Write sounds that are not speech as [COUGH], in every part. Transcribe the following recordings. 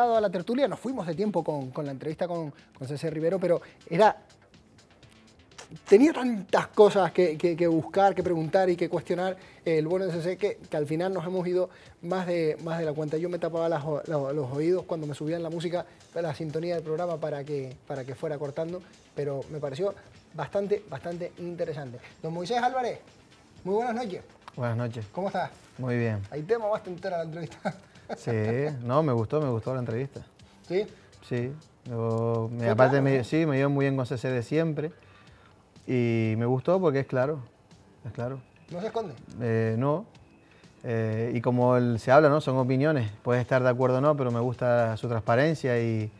a la tertulia. Nos fuimos de tiempo con, con la entrevista con, con Rivero, pero era tenía tantas cosas que, que, buscar, que preguntar y que cuestionar eh, el bueno de CC que, que, al final nos hemos ido más de, más de la cuenta. Yo me tapaba los, los, oídos cuando me subían la música, la sintonía del programa para que, para que fuera cortando, pero me pareció bastante, bastante interesante. Don Moisés Álvarez, muy buenas noches. Buenas noches. ¿Cómo estás? Muy bien. Ahí te bastante entera la entrevista. Sí, no, me gustó, me gustó la entrevista. ¿Sí? Sí. me, aparte, me, sí, me dio muy bien con CC de siempre. Y me gustó porque es claro. Es claro. ¿No se esconde? Eh, no. Eh, y como se habla, ¿no? Son opiniones. Puedes estar de acuerdo o no, pero me gusta su transparencia y,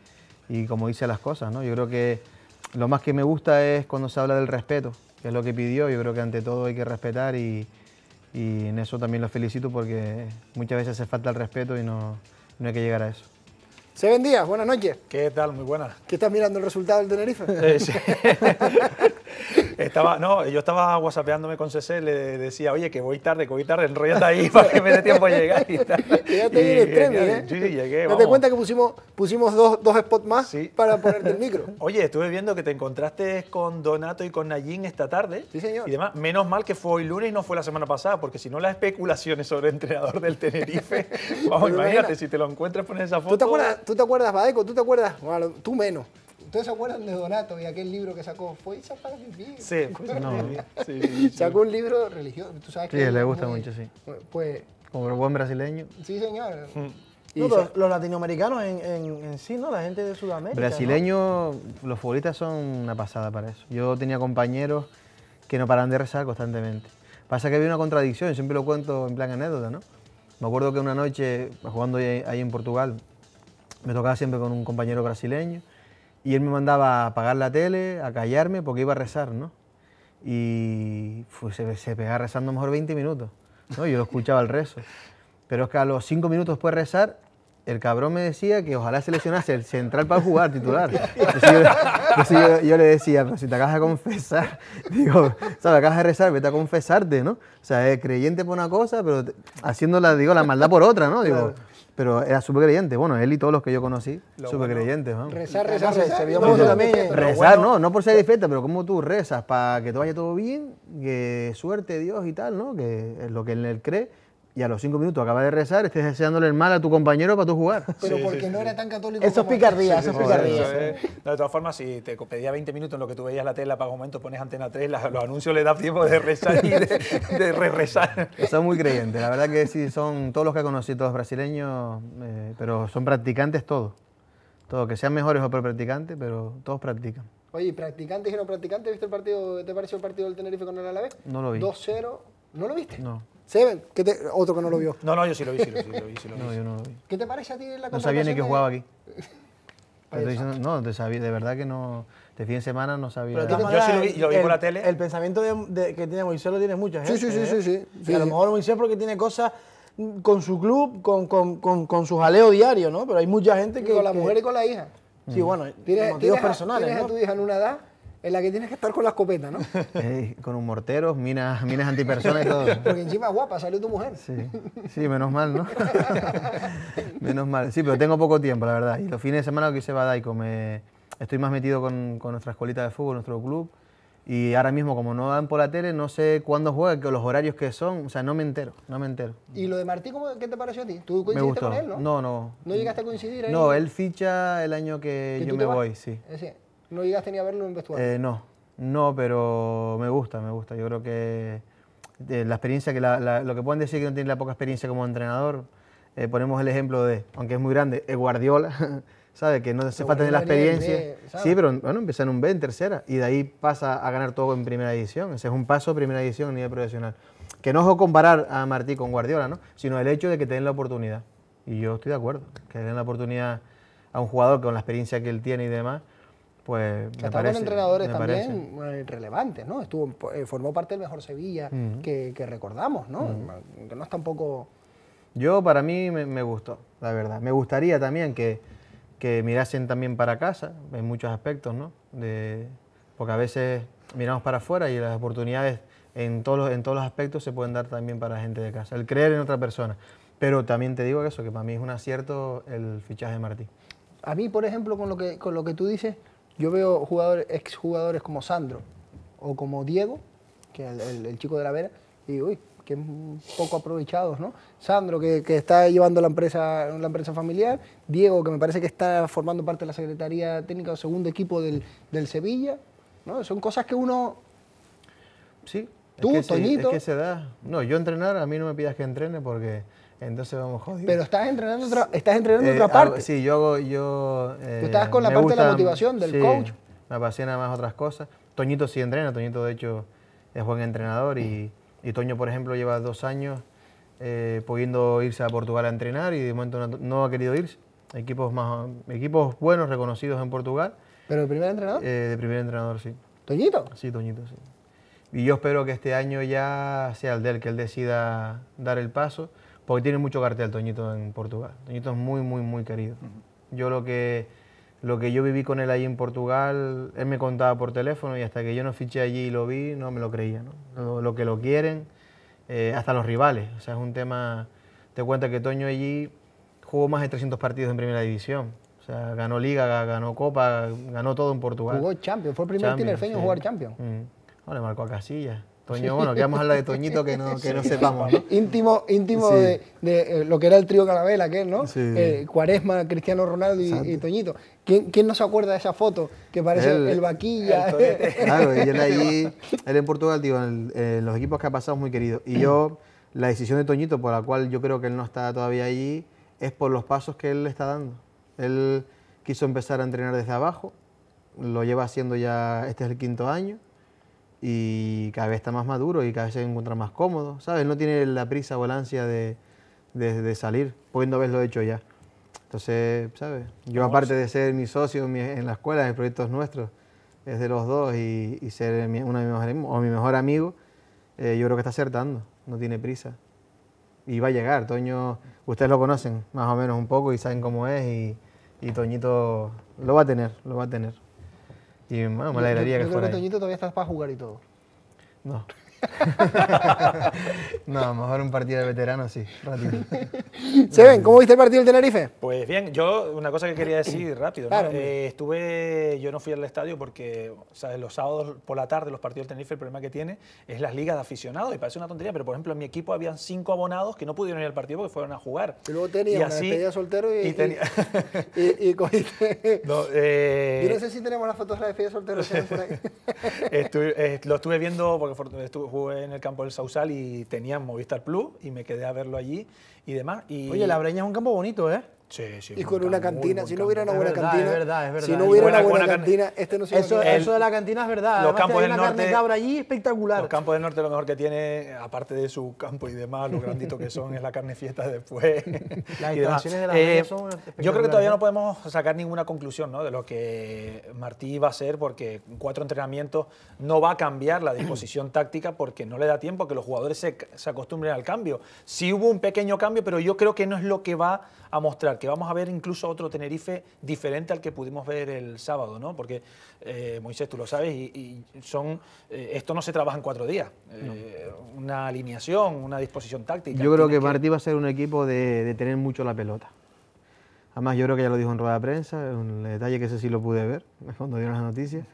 como dice las cosas, ¿no? Yo creo que lo más que me gusta es cuando se habla del respeto, que es lo que pidió. Yo creo que ante todo hay que respetar y, y en eso también los felicito porque muchas veces hace falta el respeto y no, no hay que llegar a eso. ven días, buenas noches. ¿Qué tal? Muy buenas. ¿Qué estás mirando el resultado del Tenerife? Eh, sí. [LAUGHS] Estaba, no, yo estaba whatsappeándome con CC, le decía, oye, que voy tarde, que voy tarde, enrollate ahí [LAUGHS] para que me dé tiempo a llegar y tal. en el ¿eh? Sí, llegué, Date cuenta que pusimos, pusimos dos, spots más para ponerte el micro. [LAUGHS] Oye, estuve viendo que te encontraste con Donato y con Nayin esta tarde. Sí, señor. Y demás, menos mal que fue hoy lunes y no fue la semana pasada, porque si no las especulaciones sobre el entrenador del Tenerife, [LAUGHS] vamos, imagínate, si te lo encuentras pones esa foto. ¿Tú te acuerdas, tú te acuerdas Badeco? ¿Tú te acuerdas? Bueno, tú menos. ¿Ustedes se acuerdan de Donato y aquel libro que sacó? Fue para vivir. Sí, [LAUGHS] no, [LAUGHS] sí, Sacó un libro religioso. ¿Tú sabes sí, le gusta mucho, sí. Como buen brasileño. Sí, señor. Mm. los, latinoamericanos en, sí, ¿no? La gente de Sudamérica. Brasileños, los futbolistas son una pasada para eso. Yo tenía compañeros que no paran de rezar constantemente. Pasa que había una contradicción, siempre lo cuento en plan anécdota, ¿no? Me acuerdo que una noche, jugando ahí en Portugal, me tocaba siempre con un compañero brasileño y él me mandaba a apagar la tele, a callarme, porque iba a rezar, ¿no? Y se, pegaba rezando mejor 20 minutos, ¿no? Yo lo escuchaba el rezo. Pero es que a los 5 minutos después de rezar, el cabrón me decía que ojalá seleccionase el central para jugar titular. yo, le decía, pero si te acabas de confesar, [LAUGHS] digo, ¿sabes? Acabas de rezar, vete a confesarte, ¿no? O sea, es creyente por una cosa, pero haciendo la, digo, la maldad por otra, ¿no? Digo, pero era súper creyente. Bueno, él y todos los que yo conocí, súper creyentes. Rezar, rezar, rezar. Rezar, no, no por ser defecta, pero como tú rezas para que te vaya todo bien, que suerte Dios y tal, ¿no? Que es lo que él cree y a los cinco minutos acaba de rezar, estés deseándole el mal a tu compañero para tú jugar. [LAUGHS] Pero porque no era tan católico. Eso es picardía, eso es picardía. de todas formas, si te pedía 20 minutos en lo que tú veías la tele, para un momento pones antena 3, los anuncios le da tiempo de rezar y de, re rezar. [LAUGHS] Son muy creyentes, la verdad que sí, son todos los que conocí, todos brasileños, eh, pero son practicantes todos. Todos, que sean mejores o peor practicantes, pero todos practican. Oye, practicantes y no practicantes, ¿viste el partido? ¿Te pareció el partido del Tenerife con el Alavés? No lo vi. 2-0 ¿No lo viste? No. Seven, otro que no lo vio. No, no, yo sí lo vi, sí lo vi, sí lo vi, [LAUGHS] No, yo no lo vi. ¿Qué te parece a ti en la No sabía ni que jugaba aquí. [LAUGHS] no, de, sabía, de verdad que no. De fin de semana no sabía. Pero yo sí lo vi, lo vi por la tele. El pensamiento de, que tiene Moisés lo tiene mucha gente. ¿eh? Sí, sí, sí, eh, sí, sí, A lo mejor Moisés porque tiene cosas con su club, con, con, con, su jaleo diario, ¿no? Pero hay mucha gente que. con la mujer y con la hija. Sí, bueno, tiene motivos personales. ¿no? a tu hija en una edad en la que tienes que estar con la escopeta, ¿no? [LAUGHS] con un mortero, minas, minas antipersonas y todo. Porque encima guapa, salió tu mujer. Sí, sí menos mal, ¿no? [LAUGHS] menos mal. Sí, pero tengo poco tiempo, la verdad. Y los fines de semana que hice va a me... estoy más metido con, con nuestra escuelita de fútbol, nuestro club. Y ahora mismo, como no dan por la tele, no sé cuándo juega, que los horarios que son, o sea, no me entero, no me entero. ¿Y lo de Martí, cómo, qué te pareció a ti? ¿Tú coincidiste me gustó. con él, no? No, no. ¿No llegaste a coincidir ahí? No, él ficha el año que, yo me voy, sí. Eh, ¿No llegaste ni a verlo en vestuario? Eh, no, no, pero me gusta, me gusta. Yo creo que eh, la experiencia, que lo que pueden decir que no tiene la poca experiencia como entrenador, eh, ponemos el ejemplo de, aunque es muy grande, es Guardiola, [LAUGHS] ¿sabe? Que no hace falta tener la experiencia. sí, pero bueno, empieza en un B, en tercera, y de ahí pasa a ganar todo en primera edición. Ese es un paso primera edición a nivel profesional. Que no es comparar a Martí con Guardiola, ¿no? Sino el hecho de que te la oportunidad. Y yo estoy de acuerdo, que den la oportunidad a un jugador con la experiencia que él tiene y demás, pues entrenadores también relevantes, ¿no? Estuvo, eh, formó parte del mejor Sevilla que, recordamos, ¿no? Que no es tampoco... Yo, para mí, me, gustó, la verdad. Me gustaría también que, que mirasen también para casa, en muchos aspectos, ¿no? De, porque a veces miramos para afuera y las oportunidades en todos, los, en todos los aspectos se pueden dar también para la gente de casa. El creer en otra persona. Pero también te digo eso, que para mí es un acierto el fichaje de Martí. A mí, por ejemplo, con lo que, con lo que tú dices yo veo jugadores, exjugadores como Sandro o como Diego, que el, chico de la Vera, y uy, que poco aprovechados, ¿no? Sandro, que, está llevando la empresa, la empresa familiar, Diego, que me parece que está formando parte de la Secretaría Técnica o segundo equipo del, Sevilla, ¿no? Son cosas que uno... Sí. Tú, Toñito... que se da... No, yo entrenar, a mí no me pidas que entrene porque entonces vamos jodidos. Pero estás entrenando otra, estás entrenando eh, otra parte. sí, yo yo. Eh, estás con la parte de la motivación, del coach. Me apasiona más otras cosas. Toñito sí entrena, Toñito de hecho es buen entrenador y, y Toño, por ejemplo, lleva dos años eh, pudiendo irse a Portugal a entrenar y de momento no, ha querido irse. Equipos, más, equipos buenos, reconocidos en Portugal. ¿Pero de primer entrenador? de primer entrenador, sí. ¿Toñito? Sí, Toñito, sí. Y yo espero que este año ya sea el del que él decida dar el paso porque tiene mucho cartel Toñito en Portugal. Toñito es muy, muy, muy querido. Yo lo que, lo que yo viví con él allí en Portugal, él me contaba por teléfono y hasta que yo no fiché allí y lo vi, no me lo creía. ¿no? Lo, que lo quieren, eh, hasta los rivales. O sea, es un tema... Te cuenta que Toño allí jugó más de 300 partidos en Primera División. O sea, ganó Liga, ganó Copa, ganó todo en Portugal. Jugó Champions, fue el primer tinerfeño en jugar Champions. Mm. le marcó a Casillas. Toño, bueno, que vamos a hablar de Toñito que no, sepamos. Íntimo, íntimo de, eh, lo que era el trío Carabela, aquel, ¿no? Eh, Cuaresma, Cristiano Ronaldo y, Toñito. ¿Quién, no se acuerda de esa foto? Que parece el, vaquilla. [LAUGHS] claro, él en Portugal, digo, en, los equipos que ha pasado es muy querido. Y yo, la decisión de Toñito, por la cual yo creo que él no está todavía allí, es por los pasos que él le está dando. Él quiso empezar a entrenar desde abajo, lo lleva haciendo ya, este es el quinto año y cada vez está más maduro y cada vez se encuentra más cómodo, ¿sabes? No tiene la prisa o la ansia de, de, de salir, ves haberlo hecho ya. Entonces, ¿sabes? Yo aparte de ser mi socio en la escuela, en proyectos nuestros, es de los dos y, ser uno de mis mejores, o mi mejor amigo, eh, yo creo que está acertando, no tiene prisa. Y va a llegar, Toño, ustedes lo conocen más o menos un poco y saben cómo es y Toñito lo va a tener, lo va a tener. Y me alegraría yo, yo que creo fuera. que Toñito todavía estás para jugar y todo. No. [LAUGHS] no, mejor un partido de veterano sí. [LAUGHS] ven ¿cómo viste el partido del Tenerife? Pues bien, yo una cosa que quería decir [COUGHS] rápido. Eh, estuve, yo no fui al estadio porque los sábados por la tarde los partidos del Tenerife el problema que tiene es las ligas de aficionados y parece una tontería, pero por ejemplo en mi equipo habían cinco abonados que no pudieron ir al partido porque fueron a jugar. Y luego tenía una soltero y, y, [LAUGHS] No, eh, no sé si tenemos las fotos de la despedida soltero. Eh, lo estuve viendo porque estuve jugué en el campo del Sausal y tenían Movistar Plus y me quedé a verlo allí y demás. Y... Oye, La Breña es un campo bonito, ¿eh? y con una cantina, si no hubiera una buena cantina, si no hubiera una buena, cantina, este no se eso, eso de la cantina es verdad. Los campos del norte, carne cabra allí espectacular. Los campos del norte lo mejor que tiene, aparte de su campo y demás, lo grandito que son, es la carne fiesta después. Las [LAUGHS] instalaciones de la eh, Yo creo que todavía no podemos sacar ninguna conclusión ¿no? de lo que Martí va a hacer, porque cuatro entrenamientos no va a cambiar la disposición [CLEARS THROAT] táctica porque no le da tiempo a que los jugadores se, se acostumbren al cambio. Sí hubo un pequeño cambio, pero yo creo que no es lo que va a mostrar que vamos a ver incluso otro Tenerife diferente al que pudimos ver el sábado, ¿no? Porque, eh, Moisés, tú lo sabes, y, son eh, esto no se trabaja en cuatro días. Eh, una alineación, una disposición táctica. Yo creo que, Martí va a ser un equipo de, tener mucho la pelota. Además, yo creo que ya lo dijo en rueda de prensa, un detalle que ese sí lo pude ver [LAUGHS] cuando dieron las noticias.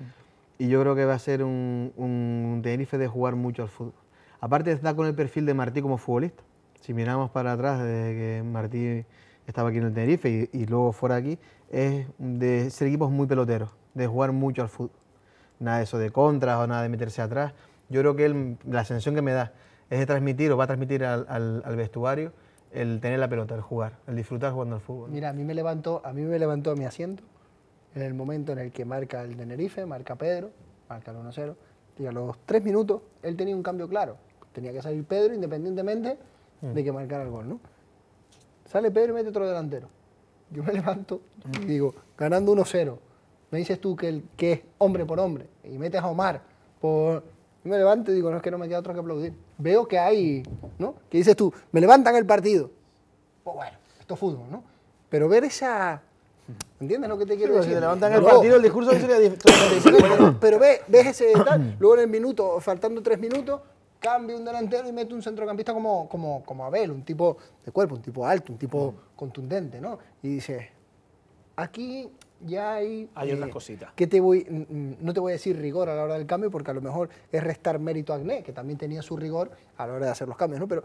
Y yo creo que va a ser un, un, Tenerife de jugar mucho al fútbol. Aparte está con el perfil de Martí como futbolista. Si miramos para atrás, desde que Martí estaba aquí en el Tenerife y, luego fuera aquí, es de ser equipos muy peloteros, de jugar mucho al fútbol. Nada de eso de contras o nada de meterse atrás. Yo creo que la sensación que me da es de transmitir o va a transmitir al, vestuario el tener la pelota, el jugar, el disfrutar jugando al fútbol. Mira, a mí me levantó, a mí me levantó mi asiento en el momento en el que marca el Tenerife, marca Pedro, marca el 1-0, y a los tres minutos él tenía un cambio claro. Tenía que salir Pedro independientemente mm. de que marcara el gol, ¿no? Sale Pedro y mete otro delantero. Yo me levanto y digo, ganando 1-0, me dices tú que, que es hombre por hombre, y metes a Omar Yo me levanto y digo, no es que no me queda otro que aplaudir. Veo que hay, ¿no? Que dices tú, me levantan el partido. Pues bueno, esto es fútbol, ¿no? Pero ver esa... ¿Entiendes lo que te quiero pues, decir? Si levantan el partido, el discurso sería diferente. [LAUGHS] pero ves, ese tal, [CLEARS THROAT] luego en el minuto, faltando tres minutos, cambia un delantero y mete un centrocampista como, como, como Abel, un tipo de cuerpo, un tipo alto, un tipo mm. contundente, ¿no? Y dice aquí ya hay... Hay otra eh, cosita Que te voy, no te voy a decir rigor a la hora del cambio, porque a lo mejor es restar mérito a Agné, que también tenía su rigor a la hora de hacer los cambios, ¿no? Pero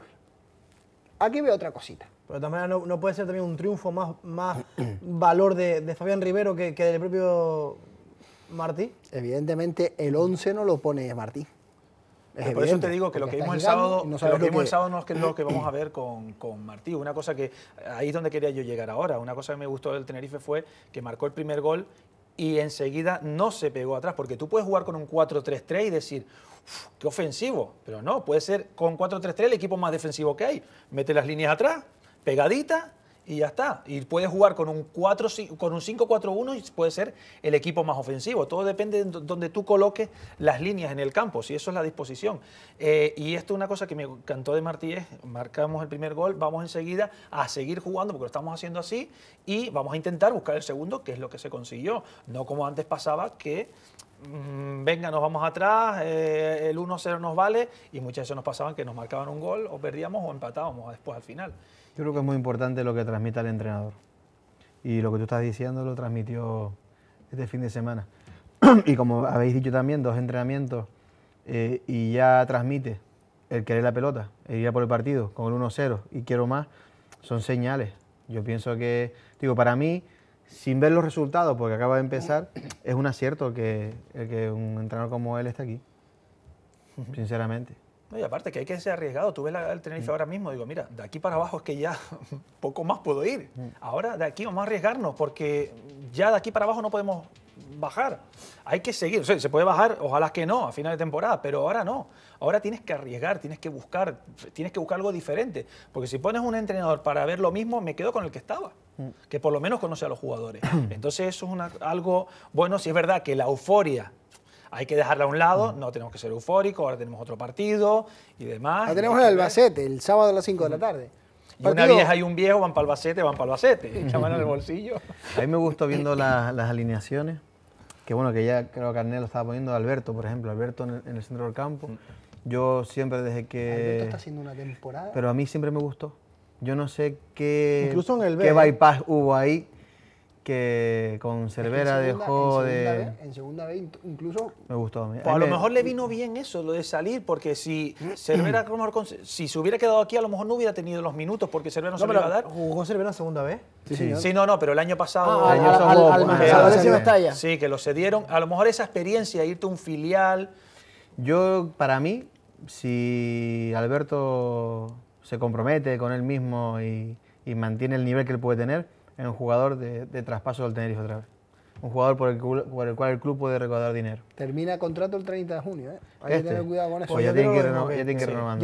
aquí veo otra cosita. Pero también no, no puede ser también un triunfo más, más [CLEARS THROAT] valor de, Fabián Rivero que, que del propio Martí. Evidentemente el 11 no lo pone Martí por eso te digo que lo que vimos el sábado, no lo que es lo que vamos a [CLEARS THROAT] ver con, con, Martí. Una cosa que ahí es donde quería yo llegar ahora. Una cosa que me gustó del Tenerife fue que marcó el primer gol y enseguida no se pegó atrás, porque tú puedes jugar con un 4-3-3 y decir, qué ofensivo, pero no, puede ser con 4-3-3 el equipo más defensivo que hay. Mete las líneas atrás, pegadita y ya está. Y puedes jugar con un 4, con un 5-4-1 y puede ser el equipo más ofensivo. Todo depende de donde tú coloques las líneas en el campo, si eso es la disposición. Eh, y esto es una cosa que me encantó de Martínez. Marcamos el primer gol, vamos enseguida a seguir jugando porque lo estamos haciendo así y vamos a intentar buscar el segundo, que es lo que se consiguió. No como antes pasaba que mm, venga, nos vamos atrás, eh, el 1-0 nos vale, y muchas veces nos pasaban que nos marcaban un gol, o perdíamos o empatábamos después al final. Yo creo que es muy importante lo que transmite el entrenador. Y lo que tú estás diciendo lo transmitió este fin de semana. [CLEARS THROAT] y como habéis dicho también, dos entrenamientos eh, y ya transmite el querer la pelota, el ir a por el partido con el 1-0 y quiero más, son señales. Yo pienso que, digo, para mí, sin ver los resultados, porque acaba de empezar, es un acierto que, que un entrenador como él esté aquí, sinceramente y aparte que hay que ser arriesgado. Tú ves la, el Tenerife mm. ahora mismo, digo, mira, de aquí para abajo es que ya [LAUGHS] poco más puedo ir. Mm. Ahora de aquí vamos a arriesgarnos porque ya de aquí para abajo no podemos bajar. Hay que seguir. O sea, se puede bajar, ojalá que no, a final de temporada, pero ahora no. Ahora tienes que arriesgar, tienes que buscar, tienes que buscar algo diferente. Porque si pones un entrenador para ver lo mismo, me quedo con el que estaba, mm. que por lo menos conoce a los jugadores. [CLEARS THROAT] Entonces eso es algo bueno. Si es verdad que la euforia hay que dejarla a un lado, mm. no tenemos que ser eufóricos, ahora tenemos otro partido y demás. Ah, tenemos el eh. Albacete, el sábado a las 5 de la mm. tarde. Y una vez hay un viejo van para el Albacete, van para Albacete, Llaman mm. mano el bolsillo. A mí me gustó viendo las alineaciones, que bueno, que ya creo que lo estaba poniendo, Alberto, por ejemplo, Alberto en el, centro del campo. Yo siempre desde que... Alberto está haciendo una temporada. Pero a mí siempre me gustó. Yo no sé qué, qué bypass hubo ahí que con Cervera dejó de... en segunda B incluso... Me gustó. Pues a, lo mejor le vino bien eso, lo de salir, porque si Cervera, si se hubiera quedado aquí, a lo mejor no hubiera tenido los minutos, porque Cervera no, se lo iba a dar. ¿Jugó Cervera en segunda vez Sí, sí, no, no, pero el año pasado... Ah, sí, que lo cedieron. A lo mejor esa experiencia, irte a un filial... Yo, para mí, si Alberto se compromete con él mismo y mantiene el nivel que él puede tener en un jugador de, traspaso del Tenerife otra vez. Un jugador por el, cual el club puede recaudar dinero. Termina contrato el 30 de junio, ¿eh? Hay que este. tener cuidado con eso. Pues ya,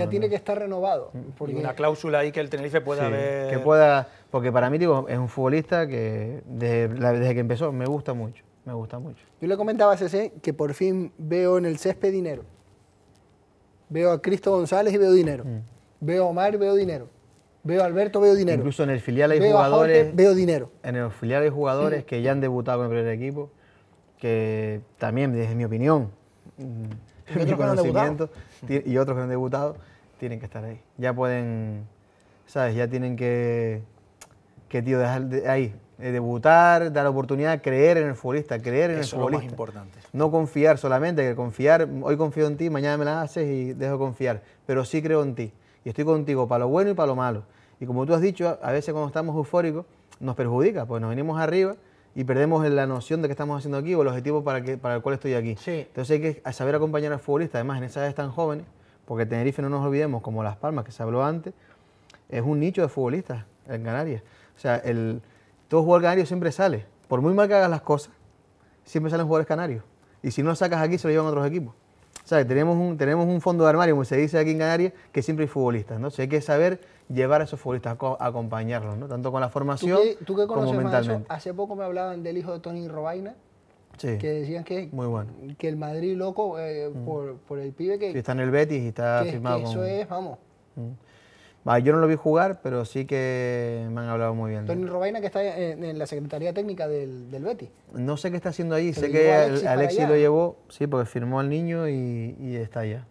tiene que estar renovado. Mm. una cláusula ahí que el Tenerife pueda ver... Que pueda, porque para mí digo, es un futbolista que desde, que empezó me gusta mucho. Me gusta mucho. Yo le comentaba a CC que por fin veo en el césped dinero. Veo a Cristo González y veo dinero. Mm. Veo a Omar y veo dinero. Veo Alberto, veo dinero. Incluso en el filial hay jugadores. veo dinero. En el filial hay jugadores que ya han debutado con el primer equipo, que también, desde mi opinión, ¿Y otros [LAUGHS] conocimiento, y otros que han debutado, tienen que estar ahí. Ya pueden, ¿sabes? Ya tienen que, que tío, dejar ahí. Eh, debutar, dar oportunidad, creer en el futbolista, creer en el futbolista. Es importante. No confiar solamente, que confiar, hoy confío en ti, mañana me la haces y dejo confiar, pero sí creo en ti y estoy contigo para lo bueno y para lo malo. Y como tú has dicho, a veces cuando estamos eufóricos nos perjudica, pues nos venimos arriba y perdemos la noción de qué estamos haciendo aquí o el objetivo para, que, para el cual estoy aquí. Entonces hay que saber acompañar al futbolista, además en esas edades tan jóvenes, porque Tenerife, no nos olvidemos, como Las Palmas, que se habló antes, es un nicho de futbolistas en Canarias. O sea, el, todo jugador canario siempre sale. Por muy mal que hagas las cosas, siempre salen jugadores canarios. Y si no lo sacas aquí, se lo llevan a otros equipos tenemos un, tenemos un fondo de armario, como se dice aquí en Canarias, que siempre hay futbolistas, ¿no? hay que saber llevar a esos futbolistas, a acompañarlos, ¿no? Tanto con la formación ¿Tú tú como mentalmente. Hace poco me hablaban del hijo de Tony Robaina, que decían que, muy bueno. que el Madrid loco eh, mm. por, el pibe que... está en el Betis y está firmado eso es, vamos... Mm yo no lo vi jugar, pero sí que me han hablado muy bien. Tony Robaina, que está en, la Secretaría Técnica del, Betty. Betis. No sé qué está haciendo ahí, sé que Alexis, lo llevó, sí, porque firmó al niño y, está allá.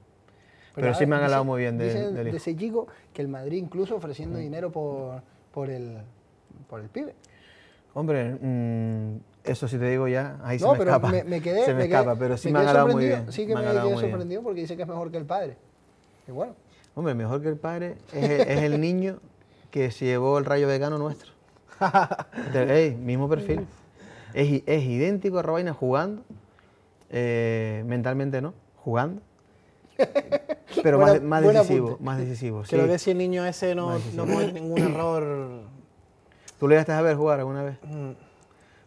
Pero, sí me han hablado muy bien de, dicen, de, ese que el Madrid incluso ofreciendo dinero por, por, el, por el pibe. Hombre, mm, eso sí te digo ya, ahí se me pero escapa. Me, me quedé, se me, escapa, pero sí me, han hablado muy bien. Sí que me, quedé sorprendido porque dice que es mejor que el padre. Igual. Hombre, mejor que el padre es el, niño que se llevó el rayo vegano nuestro. mismo perfil. Es, idéntico a Robaina jugando, eh, mentalmente no, jugando. Pero más, decisivo, más, decisivo, que si el niño ese no, no comete ningún error. ¿Tú le llegaste a ver jugar alguna vez? Mm.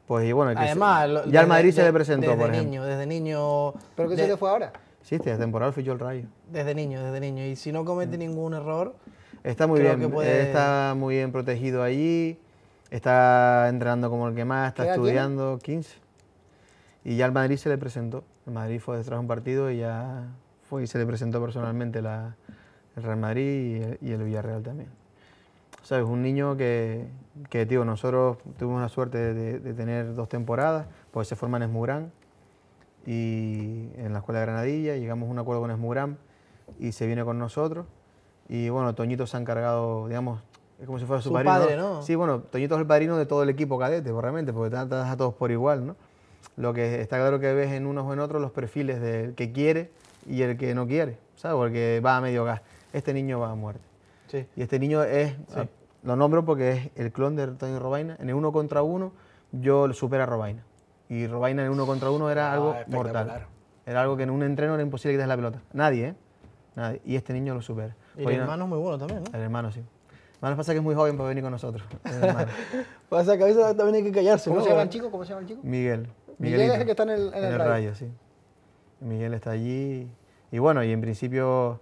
Pues y bueno, Además, ya al Madrid se le presentó, desde por ejemplo. Niño, desde niño. ¿Pero qué se le fue ahora? Sí, temporal, temporada yo el Rayo. Desde niño, desde niño. Y si no comete mm. ningún error... Está muy bien, eh, está muy bien protegido allí, está entrenando como el que más, está estudiando, 15. Y ya el Madrid se le presentó. El Madrid fue detrás de un partido y ya fue y se le presentó personalmente la, el Real Madrid y el, Villarreal también. O sea, es un niño que, tío, nosotros tuvimos la suerte de, tener dos temporadas, pues se forma en Esmurán, y en la Escuela de Granadilla, llegamos a un acuerdo con Esmugram y se viene con nosotros. Y bueno, Toñito se ha encargado, digamos, es como si fuera su, su Padre, ¿no? Sí, bueno, Toñito es el padrino de todo el equipo cadete, pues, realmente, porque das a todos por igual, ¿no? Lo que está claro que ves en unos o en otros los perfiles del que quiere y el que no quiere, ¿sabes? Porque va a medio gas. Este niño va a muerte. Sí. Y este niño es, lo nombro porque es el clon de Tony Robaina. En el uno contra uno, yo lo supera a Robaina y Robaina en uno contra uno era ah, algo mortal. Era algo que en un entreno era imposible que des la pelota. Nadie, ¿eh? Nadie. Y este niño lo supera. el hermano es muy bueno también, ¿no? ¿eh? El hermano, sí. hermano pasa que es muy joven para venir con nosotros. [LAUGHS] pasa que a veces también hay que callarse. ¿Cómo ¿no? se llama el chico? ¿Cómo se llama el chico? Miguel. Miguel es el que está en el, en el, rayo. sí. Miguel está allí. Y bueno, y en principio...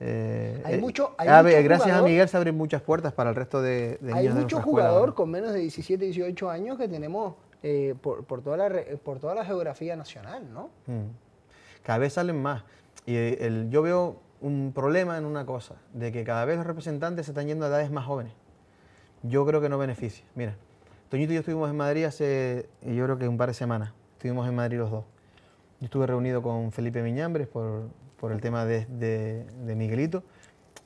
Eh, hay eh, mucho, hay gracias a Miguel se abren muchas puertas para el resto de, de niños Hay mucho jugadores jugador con menos de 17, 18 años que tenemos eh, por, toda la, por toda la geografía nacional, ¿no? Mm. Cada vez salen más. Y eh, el, yo veo un problema en una cosa, de que cada vez los representantes se están yendo a edades más jóvenes. Yo creo que no beneficia. Mira, Toñito y yo estuvimos en Madrid hace, yo creo que un par de semanas. Estuvimos en Madrid los dos. Yo estuve reunido con Felipe Miñambres por, el tema de, Miguelito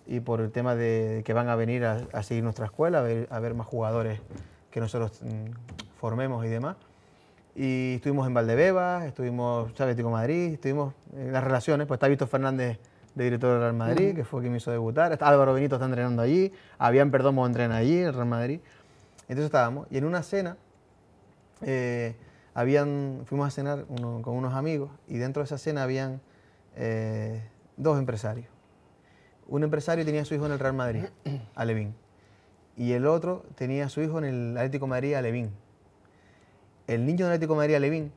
y por el tema de que van a venir a, seguir nuestra escuela, a ver, a ver, más jugadores que nosotros mm, formemos y demás. Y estuvimos en Valdebebas, estuvimos en Atlético Madrid, estuvimos en las relaciones, pues está Víctor Fernández de director del Real Madrid, que fue quien me hizo debutar, Álvaro Benito está entrenando allí, habían Perdomo entrena allí, en el Real Madrid. Entonces estábamos, y en una cena, eh, habían, fuimos a cenar con unos amigos, y dentro de esa cena habían eh, dos empresarios. Un empresario tenía a su hijo en el Real Madrid, [CLEARS THROAT] Alevín, y el otro tenía a su hijo en el Atlético Madrid, Alevín el niño de Atlético María Levín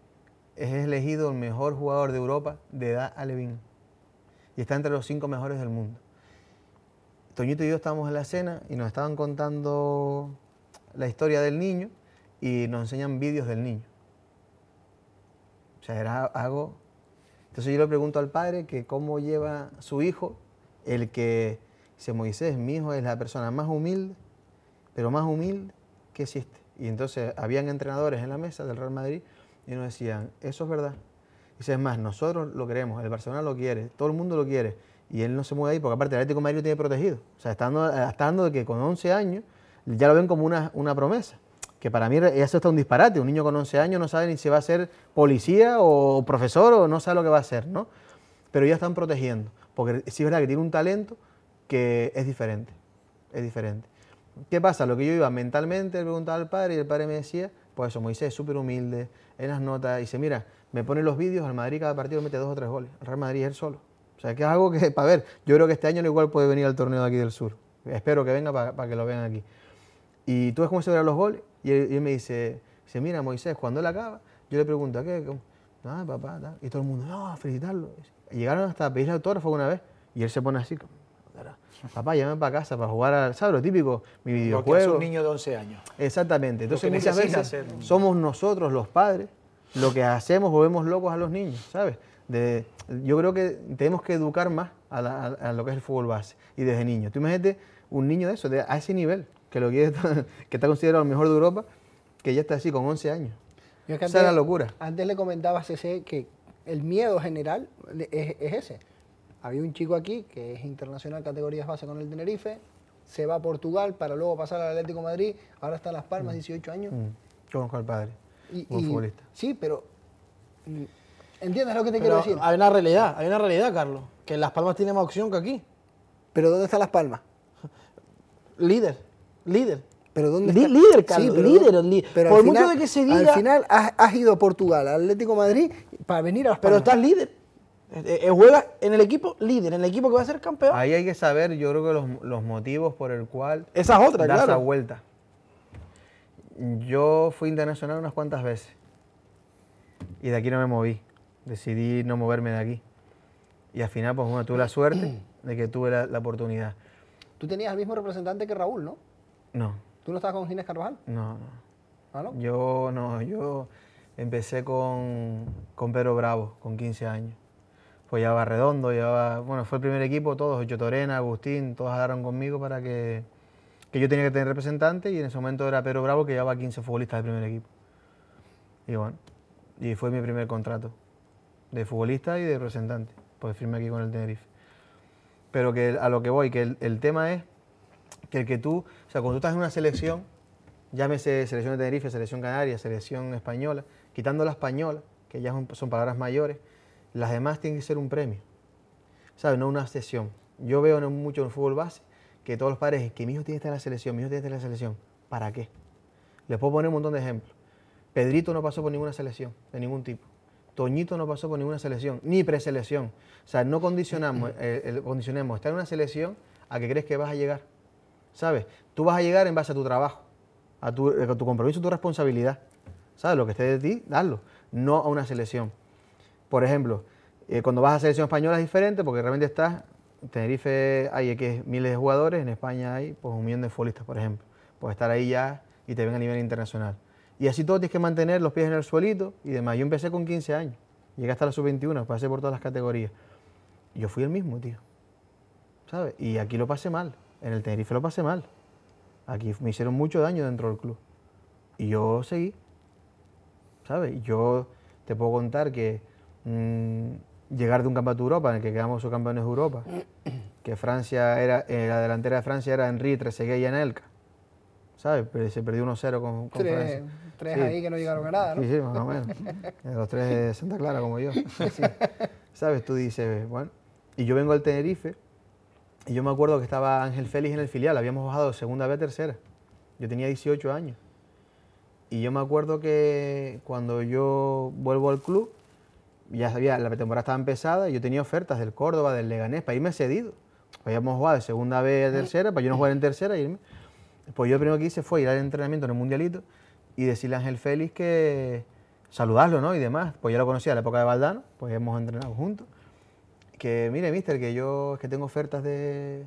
es elegido el mejor jugador de Europa de edad a Levín y está entre los cinco mejores del mundo. Toñito y yo estábamos en la cena y nos estaban contando la historia del niño y nos enseñan vídeos del niño. O sea, era algo... Entonces yo le pregunto al padre que cómo lleva su hijo, el que, dice Moisés, mi hijo es la persona más humilde, pero más humilde que existe. Y entonces habían entrenadores en la mesa del Real Madrid y nos decían, eso es verdad. Y dice, es más, nosotros lo queremos, el Barcelona lo quiere, todo el mundo lo quiere. Y él no se mueve ahí, porque aparte el Atlético de Madrid tiene protegido. O sea, estando, dando de que con 11 años ya lo ven como una, una promesa. Que para mí eso está un disparate. Un niño con 11 años no sabe ni si va a ser policía o profesor o no sabe lo que va a hacer, ¿no? Pero ya están protegiendo. Porque sí es verdad que tiene un talento que es diferente. Es diferente. ¿Qué pasa? Lo que yo iba mentalmente, le preguntaba al padre y el padre me decía, pues eso, Moisés es súper humilde, en las notas, y dice, mira, me pone los vídeos, al Madrid cada partido mete dos o tres goles, el Real Madrid es él solo. O sea, que es algo que, [LAUGHS] para ver, yo creo que este año igual puede venir al torneo de aquí del sur. Espero que venga para, que lo vean aquí. Y tú ves cómo se verán los goles y él, me dice, dice, mira, Moisés, cuando él acaba, yo le pregunto, ¿qué? No, ah, papá, y todo el mundo, no, felicitarlo. Llegaron hasta a pedirle autógrafo una vez y él se pone así, como, Papá, llámame para casa para jugar al, ¿sabes lo típico? Mi videojuego. un niño de 11 años. Exactamente. Entonces muchas veces somos nosotros los padres lo que hacemos o vemos locos a los niños, ¿sabes? De, yo creo que tenemos que educar más a, lo que es el fútbol base y desde niño. Tú imagínate un niño de eso, de, a ese nivel, que lo que está, [LAUGHS] que está considerado el mejor de Europa, que ya está así con 11 años. esa es la locura. Antes le comentaba a CC que el miedo general es ese. Había un chico aquí que es internacional categorías base con el Tenerife, se va a Portugal para luego pasar al Atlético Madrid, ahora está en Las Palmas, 18 mm. años. Con mm. Yo al padre, y, futbolista. Sí, pero mm, ¿entiendes lo que te quiero decir? Hay una realidad, hay una realidad, Carlos, que Las Palmas tiene más opción que aquí. ¿Pero dónde está Las Palmas? [LAUGHS] líder, líder. ¿Pero dónde está? Líder, Carlos, sí, líder, Por mucho de que se Al final has, ido a Portugal, al Atlético Madrid, para venir a Las Palmas. Pero estás líder. Eh, eh, juega en el equipo líder, en el equipo que va a ser campeón. Ahí hay que saber, yo creo que los, motivos por el cual Esas otras, da esa vuelta. Yo fui internacional unas cuantas veces y de aquí no me moví. Decidí no moverme de aquí. Y al final, pues bueno, tuve la suerte de que tuve la, oportunidad. Tú tenías el mismo representante que Raúl, ¿no? No. ¿Tú no estabas con Gines Carvajal? No, ¿Ah, no. Yo no, yo empecé con, con Pedro Bravo, con 15 años llevaba Redondo, llevaba, bueno, fue el primer equipo, todos, Ocho Torena, Agustín, todos hablaron conmigo para que, que, yo tenía que tener representante y en ese momento era Pedro Bravo que llevaba 15 futbolistas del primer equipo. Y bueno, y fue mi primer contrato de futbolista y de representante, pues firmé aquí con el Tenerife. Pero que a lo que voy, que el, el tema es que el que tú, o sea, cuando tú estás en una selección, llámese selección de Tenerife, selección canaria, selección española, quitando la española, que ya son palabras mayores, las demás tienen que ser un premio, ¿sabes? No una sesión. Yo veo mucho en el fútbol base que todos los padres que mi hijo tiene que estar en la selección, mi hijo tiene que estar en la selección. ¿Para qué? Les puedo poner un montón de ejemplos. Pedrito no pasó por ninguna selección, de ningún tipo. Toñito no pasó por ninguna selección, ni preselección. O sea, no condicionamos, eh, condicionemos estar en una selección a que crees que vas a llegar. ¿Sabes? Tú vas a llegar en base a tu trabajo, a tu, a tu tu responsabilidad. ¿Sabes? Lo que esté de ti, darlo. No a una selección. Por ejemplo, eh, cuando vas a selección española es diferente porque realmente estás, en Tenerife hay que miles de jugadores, en España hay pues, un millón de futbolistas, por ejemplo. Puedes estar ahí ya y te ven a nivel internacional. Y así todo tienes que mantener los pies en el suelito y demás. Yo empecé con 15 años, llegué hasta la sub-21, pasé por todas las categorías. Yo fui el mismo, tío. ¿Sabes? Y aquí lo pasé mal, en el Tenerife lo pasé mal. Aquí me hicieron mucho daño dentro del club. Y yo seguí, ¿sabes? Yo te puedo contar que Mm, llegar de un campeonato de Europa en el que quedamos subcampeones de Europa, [CLEARS THROAT] que Francia era, eh, la delantera de Francia era Henry, Trezeguet y Anelka. ¿Sabes? Se perdió 1-0 con, tres, Francia. Tres ahí que no llegaron a nada, ¿no? Sí, sí, más o menos. Eh, los tres de Santa Clara, como yo. [LAUGHS] ¿Sabes? Tú dices, bueno. Y yo vengo al Tenerife, y yo me acuerdo que estaba Ángel Félix en el filial, habíamos bajado segunda vez tercera. Yo tenía 18 años. Y yo me acuerdo que cuando yo vuelvo al club, ya sabía, la temporada estaba empezada y yo tenía ofertas del Córdoba, del Leganés, para irme cedido. Habíamos jugado de segunda vez a tercera, para yo no jugar en tercera e irme. Pues yo lo primero que hice fue ir al entrenamiento en el Mundialito y decirle a Ángel Félix que saludarlo, ¿no? Y demás. Pues yo lo conocía a la época de Valdano, pues hemos entrenado juntos. Que mire, mister, que yo que tengo ofertas de,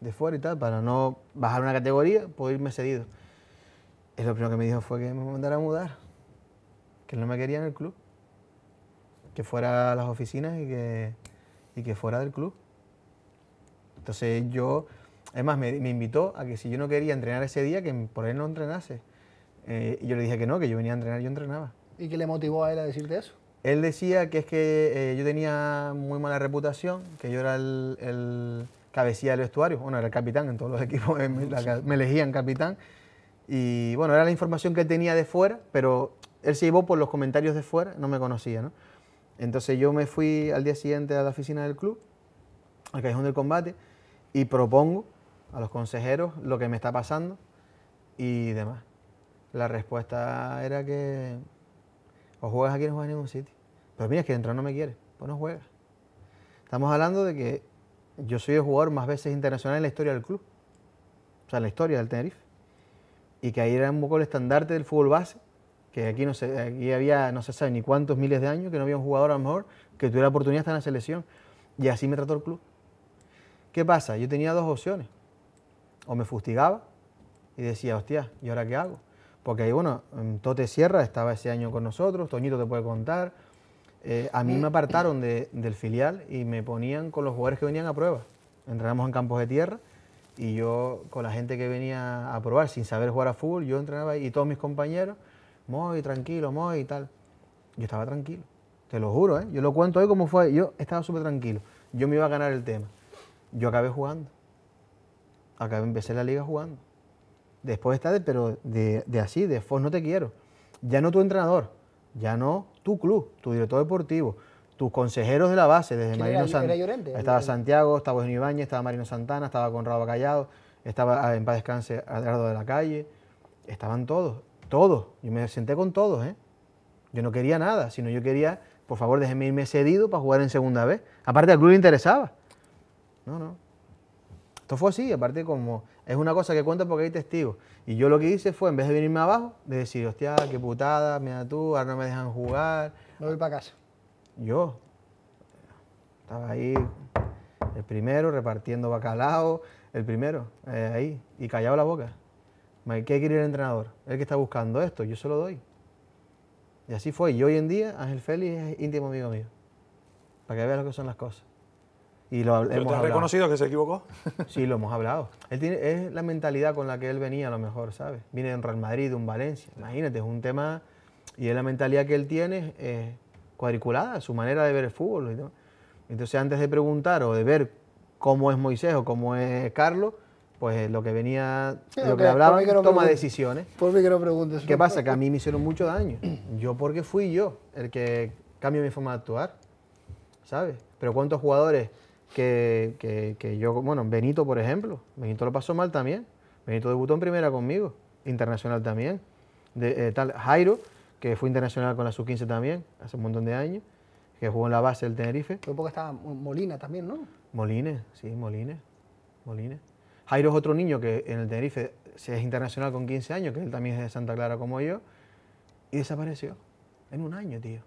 de fuera y tal, para no bajar una categoría, puedo irme cedido. es lo primero que me dijo fue que me mandara a mudar, que no me quería en el club que fuera a las oficinas y que, y que fuera del club. Entonces yo, además me, me, invitó a que si yo no quería entrenar ese día, que por él no entrenase. Eh, y yo le dije que no, que yo venía a entrenar, yo entrenaba. ¿Y qué le motivó a él a decirte eso? Él decía que es que eh, yo tenía muy mala reputación, que yo era el, el cabecilla del vestuario, bueno, era el capitán en todos los [LAUGHS] equipos, me, elegían capitán. Y bueno, era la información que tenía de fuera, pero él se llevó por los comentarios de fuera, no me conocía, ¿no? Entonces yo me fui al día siguiente a la oficina del club, al cajón del combate, y propongo a los consejeros lo que me está pasando y demás. La respuesta era que o juegas aquí no juegas en ningún sitio. Pero mira, es que dentro no me quiere, pues no juegas. Estamos hablando de que yo soy el jugador más veces internacional en la historia del club, o sea, en la historia del Tenerife. Y que ahí era un poco el estandarte del fútbol base que aquí no se, había, no se sabe ni cuántos miles de años, que no había un jugador a lo mejor que tuviera oportunidad de estar en la selección. Y así me trató el club. ¿Qué pasa? Yo tenía dos opciones. O me fustigaba y decía, hostia, ¿y ahora qué hago? Porque ahí, bueno, Tote Sierra estaba ese año con nosotros, Toñito te puede contar. Eh, a mí me apartaron del filial y me ponían con los jugadores que venían a prueba. Entrenamos en campos de tierra y yo con la gente que venía a probar sin saber jugar a fútbol, yo entrenaba ahí, y todos mis compañeros muy tranquilo, muy y tal. Yo estaba tranquilo, te lo juro, ¿eh? Yo lo cuento hoy como fue, yo estaba súper tranquilo. Yo me iba a ganar el tema. Yo acabé jugando. Acabé, empecé la liga jugando. Después está de, pero de, así, de Fox no te quiero. Ya no tu entrenador, ya no tu club, tu director deportivo, tus consejeros de la base, desde Marino Santana. Estaba Santiago, estaba Eugenio Ibañez estaba Marino Santana, estaba Conrado Callado, estaba ah, en paz descanse lado de la Calle, estaban todos. Todos, yo me senté con todos, ¿eh? Yo no quería nada, sino yo quería, por favor, déjenme irme cedido para jugar en segunda vez. Aparte al club le interesaba. No, no. Esto fue así, aparte como es una cosa que cuenta porque hay testigos. Y yo lo que hice fue, en vez de venirme abajo, de decir, hostia, qué putada, mira tú, ahora no me dejan jugar. Me voy para casa. Yo. Estaba ahí el primero repartiendo bacalao, el primero, eh, ahí, y callado la boca. ¿Qué quiere el entrenador? El que está buscando esto, yo se lo doy. Y así fue. Y hoy en día Ángel Félix es íntimo amigo mío. Para que veas lo que son las cosas. Y lo hemos te has reconocido que se equivocó? [LAUGHS] sí, lo hemos hablado. Él tiene, es la mentalidad con la que él venía, a lo mejor, ¿sabes? Viene de Real Madrid, de un Valencia. Imagínate, es un tema. Y es la mentalidad que él tiene eh, cuadriculada, su manera de ver el fútbol. Y Entonces, antes de preguntar o de ver cómo es Moisés o cómo es Carlos, pues eh, lo que venía, ah, lo que pues, hablaba toma decisiones. Por mí que no preguntes. ¿Qué pasa? Que a mí me hicieron mucho daño. [CLEARS THROAT] Yo porque fui yo el que cambio mi forma de actuar, ¿sabes? Pero ¿cuántos jugadores que, que, yo, bueno, Benito, por ejemplo, Benito lo pasó mal también. Benito debutó en primera conmigo, internacional también. De, eh, tal, Jairo, que fue internacional con la sub-15 también, hace un montón de años, que jugó en la base del Tenerife. Fue porque estaba Molina también, ¿no? Molina, sí, Molina. Molina. Jairo es otro niño que en el Tenerife es internacional con 15 años, que él también es de Santa Clara como yo, y desapareció. En un año, tío.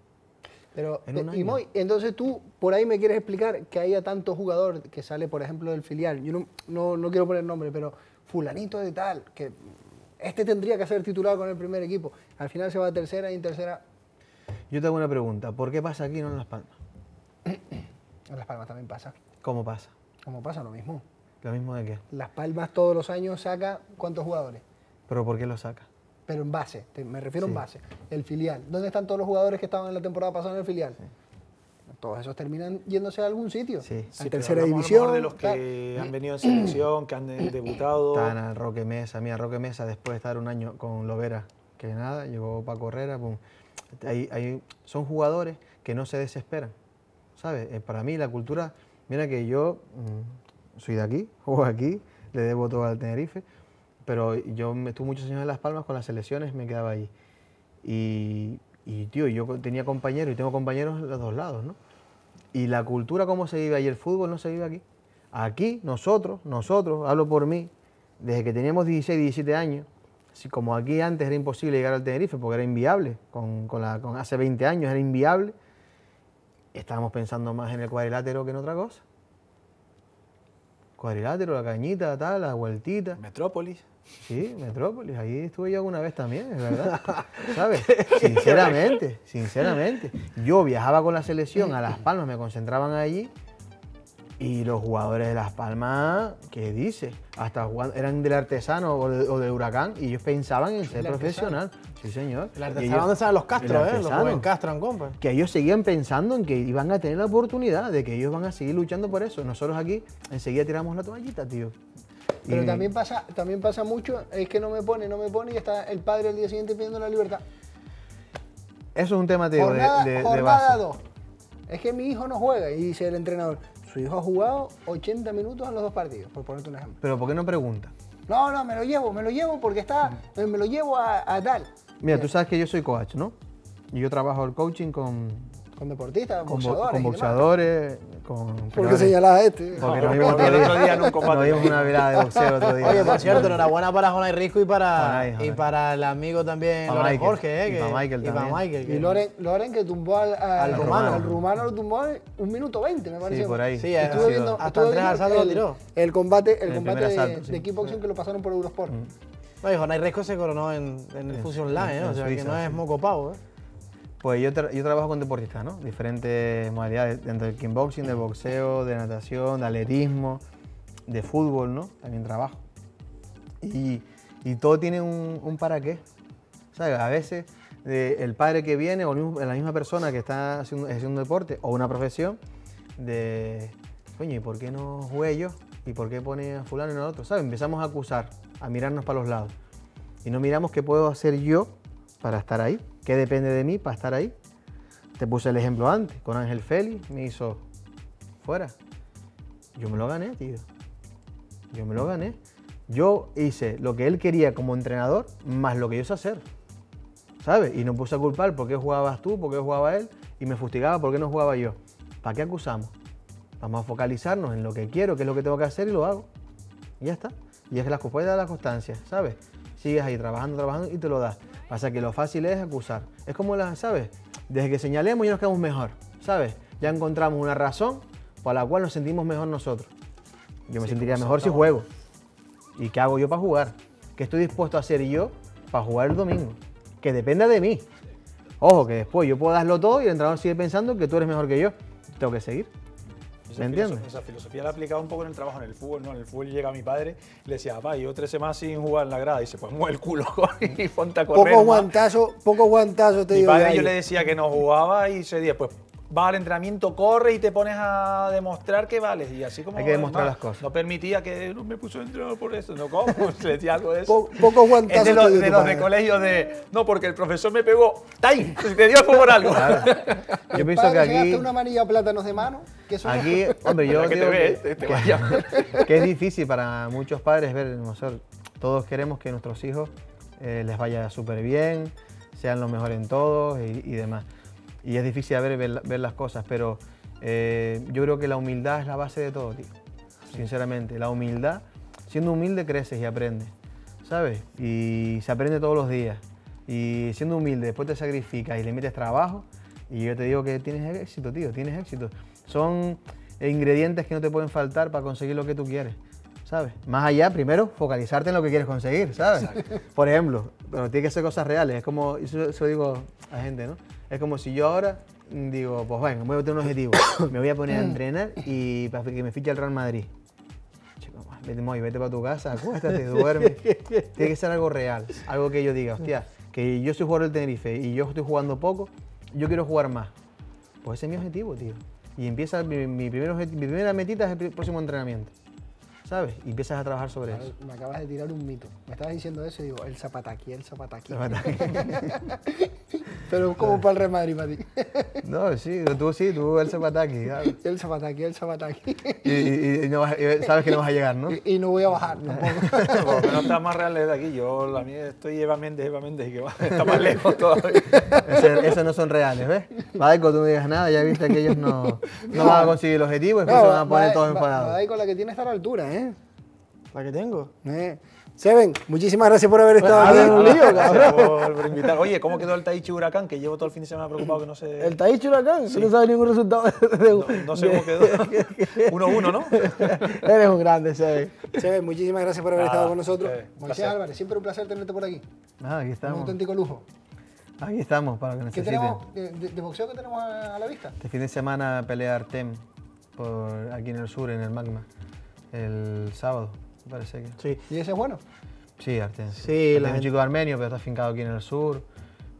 Pero, eh, entonces tú por ahí me quieres explicar que haya tanto jugador que sale, por ejemplo, del filial. Yo no, quiero poner nombre, pero fulanito de tal, que este tendría que ser titulado con el primer equipo. Al final se va a tercera y en tercera. Yo te hago una pregunta. ¿Por qué pasa aquí no en Las Palmas? [CLEARS THROAT] en Las Palmas también pasa. ¿Cómo pasa? ¿Cómo pasa? Lo mismo. ¿Lo mismo de qué? Las Palmas todos los años saca cuántos jugadores. ¿Pero por qué lo saca? Pero en base, me refiero en base. El filial. ¿Dónde están todos los jugadores que estaban en la temporada pasada en el filial? Todos esos terminan yéndose a algún sitio. Sí, a tercera división. de los que han venido en selección, que han eh, [COUGHS] debutado. Están a Roque Mesa. Mira, Roque Mesa, después de estar un año con Lovera, que nada, llegó Paco Herrera. Ahí, son jugadores que no se desesperan. ¿Sabes? Eh, para mí la cultura. Mira que yo mm, soy de aquí, [LAUGHS] juego aquí, le debo todo al Tenerife, pero yo me estuve muchos años en Las Palmas con las selecciones, me quedaba ahí. Y, tío, yo tenía compañeros y tengo compañeros de los dos lados, ¿no? Y la cultura, cómo se vive ahí, el fútbol no se vive aquí. Aquí, nosotros, nosotros, hablo por mí, desde que teníamos 16, 17 años, si como aquí antes era imposible llegar al Tenerife porque era inviable, con, hace 20 años era inviable, estábamos pensando más en el cuadrilátero que en otra cosa cuadrilátero, la cañita, tal, la vueltita. Metrópolis. Sí, Metrópolis, ahí estuve yo alguna vez también, es verdad. [LAUGHS] ¿Sabes? Sinceramente, sinceramente. Yo viajaba con la selección a Las Palmas, me concentraban allí y los jugadores de Las Palmas, ¿qué dices? Hasta eran del artesano o, de, del huracán y ellos pensaban en ser profesional. Sí, señor. El estaban los Castro, ¿eh? Los Castro en compa. Que ellos seguían pensando en que iban a tener la oportunidad de que ellos van a seguir luchando por eso. Nosotros aquí enseguida tiramos la toallita, tío. Pero también pasa, también pasa mucho, es que no me pone, no me pone y está el padre el día siguiente pidiendo la libertad. Eso es un tema, tío, jornada, de, de, jornada Dos. Es que mi hijo no juega y dice el entrenador, su hijo ha jugado 80 minutos en los dos partidos, por ponerte un ejemplo. Pero ¿por qué no pregunta? No, no, me lo llevo, me lo llevo porque está, eh, me lo llevo a, a tal. Mira, eh, tú sabes que yo soy coach, ¿no? Y yo trabajo el coaching con, con deportistas, con boxeadores. Con boxeadores, con. ¿Por qué señalaba este? Porque el [LAUGHS] otro día en un vimos una velada de boxeo otro día. Oye, por [LAUGHS] cierto, enhorabuena para Jonay Risco y para, y para el amigo también, Loren Jorge. Eh, y para Michael. También. Y Loren, Loren que tumbó al, al, rumano. Al rumano lo tumbó un minuto veinte, me parece. Sí, por ahí. estuve viendo, hasta Andrés Alzado lo tiró. El combate, el combate de, kickboxing que lo pasaron por Eurosport. No, mm. y Jonay Risco se coronó en, el Fusion Line, ¿eh? o sea que no es moco pavo. ¿eh? Pues yo, yo trabajo con deportistas, ¿no? Diferentes modalidades, dentro del kickboxing, del boxeo, de natación, de atletismo, de fútbol, ¿no? También trabajo. Y, y todo tiene un, para qué. ¿Sabes? A veces eh, el padre que viene o la misma persona que está haciendo, un deporte o una profesión, de, coño, ¿y por qué no juega yo? ¿Y por qué pone a fulano en el otro? ¿Sabes? Empezamos a acusar, a mirarnos para los lados. Y no miramos qué puedo hacer yo para estar ahí. ¿Qué depende de mí para estar ahí? Te puse el ejemplo antes, con Ángel Félix me hizo fuera. Yo me lo gané, tío. Yo me lo gané. Yo hice lo que él quería como entrenador, más lo que yo sé hacer. ¿Sabes? Y no puse a culpar por qué jugabas tú, por qué jugaba él, y me fustigaba por qué no jugaba yo. ¿Para qué acusamos? Vamos a focalizarnos en lo que quiero, qué es lo que tengo que hacer y lo hago. Y ya está. Y es que la de la constancia, ¿sabes? Sigues ahí trabajando, trabajando y te lo das. Pasa que lo fácil es acusar. Es como las, ¿sabes? Desde que señalemos ya nos quedamos mejor, ¿sabes? Ya encontramos una razón por la cual nos sentimos mejor nosotros. Yo me sentiría mejor si juego. ¿Y qué hago yo para jugar? ¿Qué estoy dispuesto a hacer yo para jugar el domingo? Que dependa de mí. Ojo, que después yo puedo darlo todo y el entrenador sigue pensando que tú eres mejor que yo. Tengo que seguir esa, filosofía, esa filosofía la he aplicado un poco en el trabajo, en el fútbol, ¿no? En el fútbol llega mi padre le decía, papá, yo 13 más sin jugar en la grada. Y se pues mueve el culo [LAUGHS] y ponte a Poco guantazo, poco guantazo te digo. padre yo le decía que no jugaba y se día, pues vas al entrenamiento, corre y te pones a demostrar que vales. Y así como. Hay que demostrar las cosas. No permitía que no me puso a entrenar por eso. No, ¿cómo? [LAUGHS] Pues, le decía algo de eso. Poco guantazos. Es de los de, los de colegio de. No, porque el profesor me pegó. ¡Tay! [LAUGHS] Te dio por algo. Claro. [LAUGHS] Yo pienso que aquí. una amarilla plátanos de mano? eso aquí, hombre, yo. Que, te que, que, es difícil para muchos padres ver. Nosotros, todos queremos que nuestros hijos eh, les vaya súper bien, sean lo mejor en todos y demás y es difícil ver, ver, las cosas, pero eh, yo creo que la humildad es la base de todo, tío. Sinceramente, la humildad, siendo humilde creces y aprendes, ¿sabes? Y se aprende todos los días. Y siendo humilde, después te sacrificas y le metes trabajo, y yo te digo que tienes éxito, tío, tienes éxito. Son ingredientes que no te pueden faltar para conseguir lo que tú quieres. ¿sabes? Más allá, primero, focalizarte en lo que quieres conseguir, ¿sabes? Por ejemplo, pero tiene que ser cosas reales, es como, eso digo a gente, ¿no? Es como si yo ahora digo, pues venga, voy a tener un objetivo. [COUGHS] me voy a poner a mm. entrenar y para que me fiche al Real Madrid. Chico, vete, vete para tu casa, acuéstate, [LAUGHS] duerme. Tiene que ser algo real, algo que yo diga, hostia, que yo soy jugador del Tenerife y yo estoy jugando poco, yo quiero jugar más. Pues ese es mi objetivo, tío. Y empieza mi, mi, mi primera metita es el próximo entrenamiento. ¿sabes? Y empiezas a trabajar sobre eso. Me acabas de tirar un mito. Me estabas diciendo eso y digo, el zapataqui, el zapataqui. [LAUGHS] Pero como para el Real Madrid para ti. no, sí, tú sí, tú el zapataqui. El zapataqui, el zapataqui. Y, y, sabes que no vas a llegar, ¿no? Y, no voy a bajar no [LAUGHS] no está más real de aquí. Yo la mía estoy Eva Méndez, Eva Méndez, y que va, está más lejos todavía. Esos no son reales, ¿ves? con tú no digas nada, ya viste que ellos no, no, van a conseguir el objetivo y que se van a poner todos enfadados. con la que tiene estar a la altura, ¿eh? La que tengo. Eh. Seven, muchísimas gracias por haber pues, estado aquí. Bueno, lío, Por invitar. Oye, ¿cómo quedó el Taichi Huracán? Que llevo todo el fin de semana preocupado que no se ¿El Taichi Huracán? Sí. No sabe ningún resultado. No, no, sé cómo quedó. 1-1, [LAUGHS] uno, uno, ¿no? Eres un grande, Seven. Seven, muchísimas gracias por haber estado con nosotros. Eh, Moisés Álvarez, siempre un placer tenerte por aquí. Ah, aquí estamos. Un auténtico lujo. Aquí estamos, para que necesiten. ¿Qué tenemos de, boxeo que tenemos a, la vista? Este fin de semana pelea Artem por aquí en el sur, en el Magma el sábado, me parece que. Sí. ¿Y ese es bueno? Sí, Artense. Sí, es un chico armenio, pero está afincado aquí en el sur.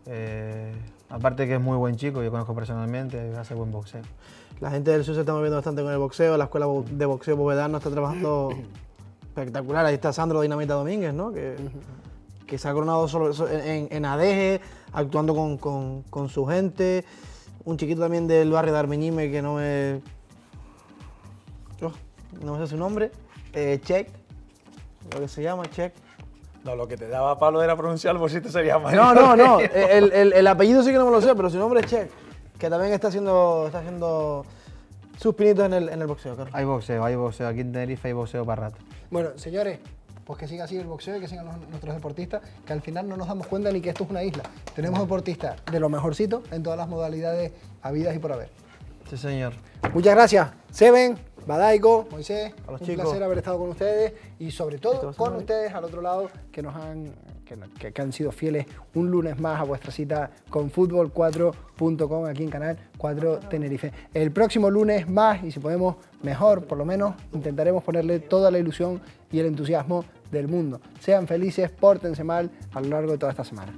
Eh, aparte que es muy buen chico, yo conozco personalmente, hace buen boxeo. La gente del sur se está moviendo bastante con el boxeo, la escuela de boxeo Bovedano está trabajando [COUGHS] espectacular. Ahí está Sandro Dinamita Domínguez, ¿no? Que, que se ha coronado solo en, ADG, actuando con, su gente. Un chiquito también del barrio de Armenime que no es no sé su nombre, eh, Check, lo que se llama Check. No, lo que te daba Pablo era pronunciar por si te sería mal. No, no, no. [LAUGHS] Eh, el, apellido sí que no me lo sé, pero su nombre es Check, que también está haciendo, está haciendo sus pinitos en el, boxeo. Carlos. Hay boxeo, hay boxeo. Aquí en Tenerife hay boxeo para rato. Bueno, señores, pues que siga así el boxeo y que sigan nuestros deportistas, que al final no nos damos cuenta ni que esto es una isla. Tenemos deportistas de lo mejorcito en todas las modalidades habidas y por haber. Sí, señor. Muchas gracias. Se ven. Badaigo, Moisés, a los un placer haber estado con ustedes y sobre todo con ustedes al otro lado que nos han que, han sido fieles un lunes más a vuestra cita con fútbol4.com aquí en Canal 4 Tenerife. El próximo lunes más y si podemos mejor, por lo menos intentaremos ponerle toda la ilusión y el entusiasmo del mundo. Sean felices, pórtense mal a lo largo de toda esta semana.